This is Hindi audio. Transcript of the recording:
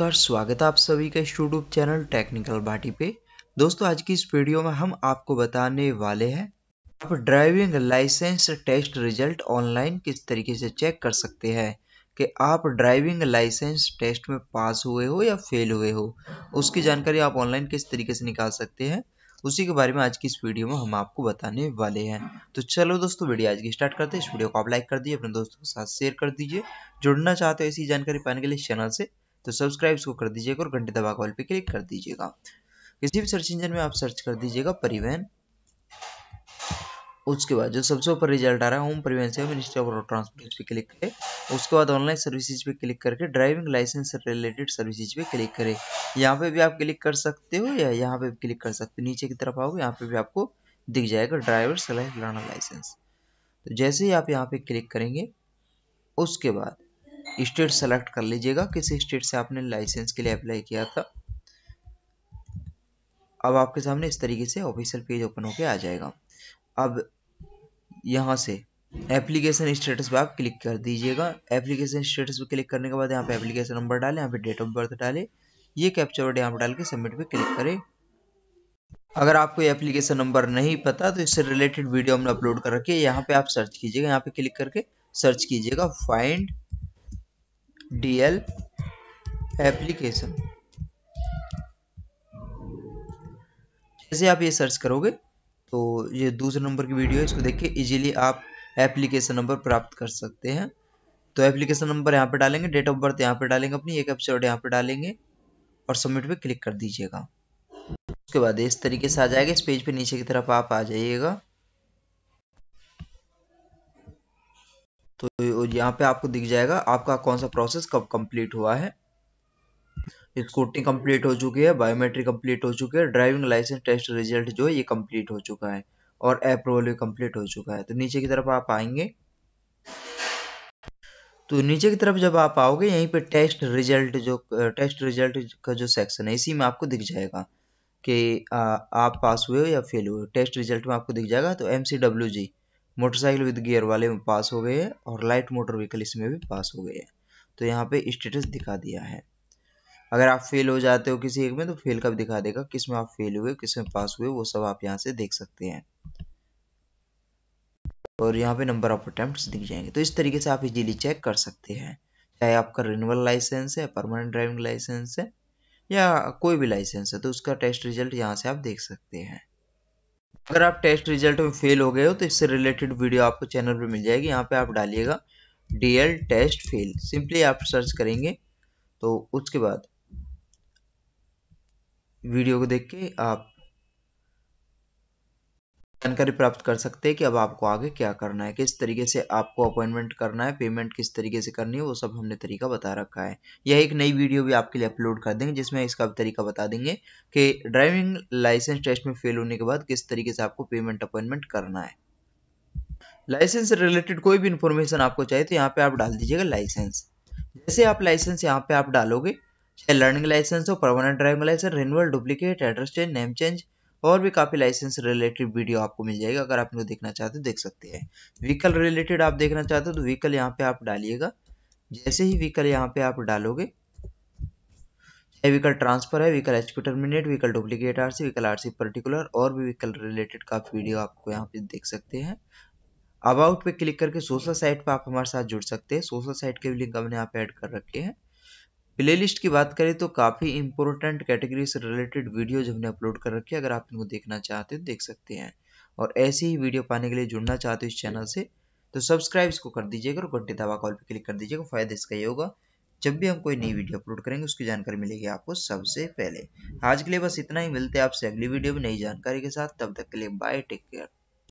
नमस्कार स्वागत है आप सभी का इस यूट्यूब चैनल टेक्निकल बाटी पे दोस्तों आज की इस वीडियो में हम आपको बताने वाले हैं आप driving licence test result online किस तरीके से चेक कर सकते हैं कि आप ड्राइविंग लाइसेंस टेस्ट में पास हुए हो या फेल हुए हो उसकी जानकारी आप ऑनलाइन किस तरीके से निकाल सकते हैं उसी के बारे में आज की इस वीडियो में हम आपको बताने वाले हैं तो चलो दोस्तों वीडियो आज की स्टार्ट करते हैं इस वीडियो को आप लाइक कर दीजिए अपने दोस्तों के साथ शेयर कर दीजिए जुड़ना चाहते हो ऐसी जानकारी पाने के लिए चैनल से तो सब्सक्राइब इसको कर दीजिएगा और घंटे दबा कॉल पर क्लिक कर दीजिएगा किसी भी सर्च इंजन में आप सर्च कर दीजिएगा परिवहन उसके बाद जो सबसे ऊपर रिजल्ट आ रहा है home Parivahan Sewa ministry of road transport पे क्लिक करें उसके बाद ऑनलाइन सर्विसेज पे क्लिक करके ड्राइविंग लाइसेंस रिलेटेड सर्विसेज पे क्लिक करें यहाँ पे भी आप क्लिक कर सकते हो या यहाँ पे भी क्लिक कर सकते हो नीचे की तरफ आओगे यहाँ पे भी आपको दिख जाएगा ड्राइवर लर्नर लाइसेंस तो जैसे ही आप यहाँ पे क्लिक करेंगे उसके बाद स्टेट सेलेक्ट कर लीजिएगा किस स्टेट से आपने लाइसेंस के लिए अप्लाई किया था अब आपके सामने इस तरीके से ऑफिशियल पेज ओपन होके आ जाएगा अब यहाँ से एप्लीकेशन स्टेटस पर आप क्लिक कर दीजिएगा एप्लीकेशन स्टेटस पर क्लिक करने के बाद यहाँ पे एप्लीकेशन नंबर डाले यहाँ पे डेट ऑफ बर्थ डाले ये कैप्चर वर्ड यहाँ पे डाल के सबमिट पे क्लिक करें अगर आपको एप्लीकेशन नंबर नहीं पता तो इससे रिलेटेड वीडियो हमने अपलोड कर रखी है यहाँ पे आप सर्च कीजिएगा यहाँ पे क्लिक करके सर्च कीजिएगा फाइंड DL एप्लीकेशन जैसे आप ये सर्च करोगे तो ये दूसरे नंबर की वीडियो है इसको देख के इजीली आप एप्लीकेशन नंबर प्राप्त कर सकते हैं तो एप्लीकेशन नंबर यहाँ पे डालेंगे डेट ऑफ बर्थ यहाँ पे डालेंगे अपनी एक एपिसोड यहाँ पे डालेंगे और सबमिट पे क्लिक कर दीजिएगा उसके बाद इस तरीके से आ जाएगा इस पेज पे नीचे की तरफ आप आ जाइएगा तो यहाँ पे आपको दिख जाएगा आपका कौन सा प्रोसेस कब कंप्लीट हुआ है स्कूटी कंप्लीट हो चुकी है बायोमेट्रिक कंप्लीट हो चुकी है ड्राइविंग लाइसेंस टेस्ट रिजल्ट जो है ये कंप्लीट हो चुका है और अप्रूवल भी कंप्लीट हो चुका है तो नीचे की तरफ आप आएंगे तो नीचे की तरफ जब आप आओगे यहीं पे टेस्ट रिजल्ट जो टेस्ट रिजल्ट का जो सेक्शन है इसी में आपको दिख जाएगा कि आ, आप पास हुए हो या फेल हुए टेस्ट रिजल्ट में आपको दिख जाएगा तो M C W G motorcycle with gear वाले में पास हो गए और लाइट मोटर व्हीकल इसमें भी पास हो गए तो यहाँ पे स्टेटस दिखा दिया है अगर आप फेल हो जाते हो किसी एक में तो फेल का भी दिखा देगा किस में आप फेल हुए किस में पास हुए वो सब आप यहाँ से देख सकते हैं और यहाँ पे नंबर ऑफ अटेम्प्ट दिख जाएंगे तो इस तरीके से आप इजीली चेक कर सकते हैं चाहे आपका रिन्यूअल लाइसेंस है परमानेंट ड्राइविंग लाइसेंस है या कोई भी लाइसेंस है तो उसका टेस्ट रिजल्ट यहाँ से आप देख सकते हैं अगर आप टेस्ट रिजल्ट में फेल हो गए हो तो इससे रिलेटेड वीडियो आपको चैनल पर मिल जाएगी यहाँ पे आप डालिएगा डीएल टेस्ट फेल सिंपली आप सर्च करेंगे तो उसके बाद वीडियो को देख के आप जानकारी प्राप्त कर सकते हैं कि अब आपको आगे क्या करना है किस तरीके से आपको अपॉइंटमेंट करना है पेमेंट किस तरीके से करनी है वो सब हमने तरीका बता रखा है यह एक नई वीडियो भी आपके लिए अपलोड कर देंगे जिसमें इसका तरीका बता देंगे कि ड्राइविंग लाइसेंस टेस्ट में फेल होने के बाद किस तरीके से आपको पेमेंट अपॉइंटमेंट करना है लाइसेंस रिलेटेड कोई भी इन्फॉर्मेशन आपको चाहिए तो यहाँ पे आप डाल दीजिएगा लाइसेंस जैसे आप लाइसेंस यहाँ पे आप डालोगे चाहे लर्निंग लाइसेंस हो permanent driving licence renewal duplicate address change name change और भी काफ़ी लाइसेंस रिलेटेड वीडियो आपको मिल जाएगा अगर आप इनको देखना चाहते हो देख सकते हैं व्हीकल रिलेटेड आप देखना चाहते हो तो व्हीकल यहाँ पे आप डालिएगा जैसे ही व्हीकल यहाँ पे आप डालोगे चाहे व्हीकल ट्रांसफर है vehicle H terminate vehicle duplicate RC vehicle RC particular और भी व्हीकल रिलेटेड काफ़ी वीडियो आपको यहाँ पे देख सकते हैं अबाउट पे क्लिक करके सोशल साइट पे आप हमारे साथ जुड़ सकते हैं सोशल साइट के भी लिंक हमने यहाँ पे ऐड कर रखे हैं प्लेलिस्ट की बात करें तो काफ़ी इंपॉर्टेंट कैटेगरी से रिलेटेड वीडियोज हमने अपलोड कर रखी है अगर आप इनको देखना चाहते हो देख सकते हैं और ऐसे ही वीडियो पाने के लिए जुड़ना चाहते हो इस चैनल से तो सब्सक्राइब इसको कर दीजिएगा और घंटे दवा कॉल पर क्लिक कर दीजिएगा फायदा इसका ये होगा जब भी हम कोई नई वीडियो अपलोड करेंगे उसकी जानकारी मिलेगी आपको सबसे पहले आज के लिए बस इतना ही मिलते हैं आपसे अगली वीडियो में नई जानकारी के साथ तब तक के लिए बाय टेक केयर